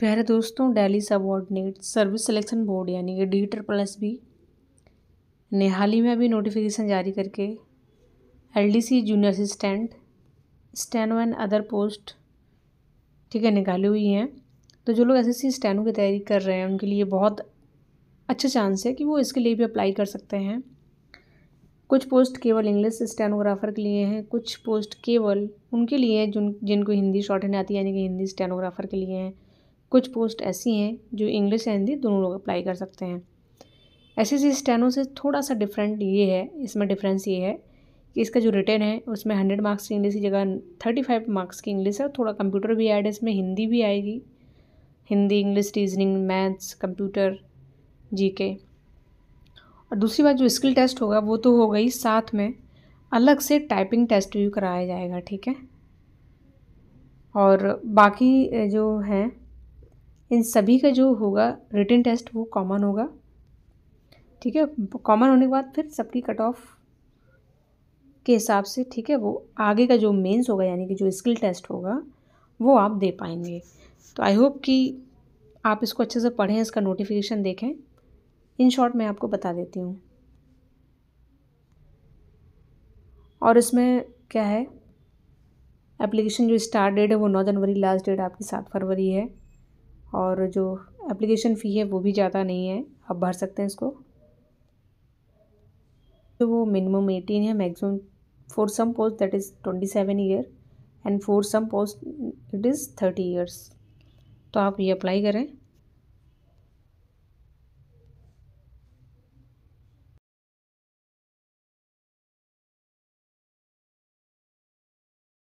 प्यारे दोस्तों Delhi subordinate service selection board यानी कि डी ट्रिपल एस बी ने हाल ही में अभी नोटिफिकेशन जारी करके L D C junior assistant steno and other post ठीक है निकाली हुई हैं तो जो लोग एस एस सी स्टैनो की तैयारी कर रहे हैं उनके लिए बहुत अच्छा चांस है कि वो इसके लिए भी अप्लाई कर सकते हैं कुछ पोस्ट केवल इंग्लिश स्टेनोग्राफर के लिए हैं कुछ पोस्ट केवल उनके लिए हैं जिन जिनको हिंदी शॉर्ट हैंड आती है यानी कि हिंदी स्टेनोग्राफर के लिए हैं कुछ पोस्ट ऐसी हैं जो इंग्लिश या हिंदी दोनों लोग अप्लाई कर सकते हैं एस एस स्टैनो से थोड़ा सा डिफरेंट ये है इसमें डिफरेंस ये है कि इसका जो रिटर्न है उसमें हंड्रेड मार्क्स की इंग्लिश की जगह थर्टी फाइव मार्क्स की इंग्लिश है थोड़ा कंप्यूटर भी ऐड है इसमें हिंदी भी आएगी Hindi English reasoning maths computer के और दूसरी बात जो स्किल टेस्ट होगा वो तो हो गई साथ में अलग से टाइपिंग टेस्ट भी कराया जाएगा ठीक है और बाकी जो हैं इन सभी का जो होगा रिटर्न टेस्ट वो कॉमन होगा ठीक है कॉमन होने के बाद फिर सबकी कट ऑफ के हिसाब से ठीक है वो आगे का जो मेंस होगा यानी कि जो स्किल टेस्ट होगा वो आप दे पाएंगे तो आई होप कि आप इसको अच्छे से पढ़ें इसका नोटिफिकेशन देखें इन शॉर्ट मैं आपको बता देती हूँ और इसमें क्या है एप्लीकेशन जो स्टार्ट डेट है वो नौ जनवरी लास्ट डेट आपकी सात फरवरी है और जो एप्लीकेशन फ़ी है वो भी ज़्यादा नहीं है आप भर सकते हैं इसको तो वो मिनिमम एटीन है maximum for some post that is twenty seven year and for some post it is thirty years तो आप ये अप्लाई करें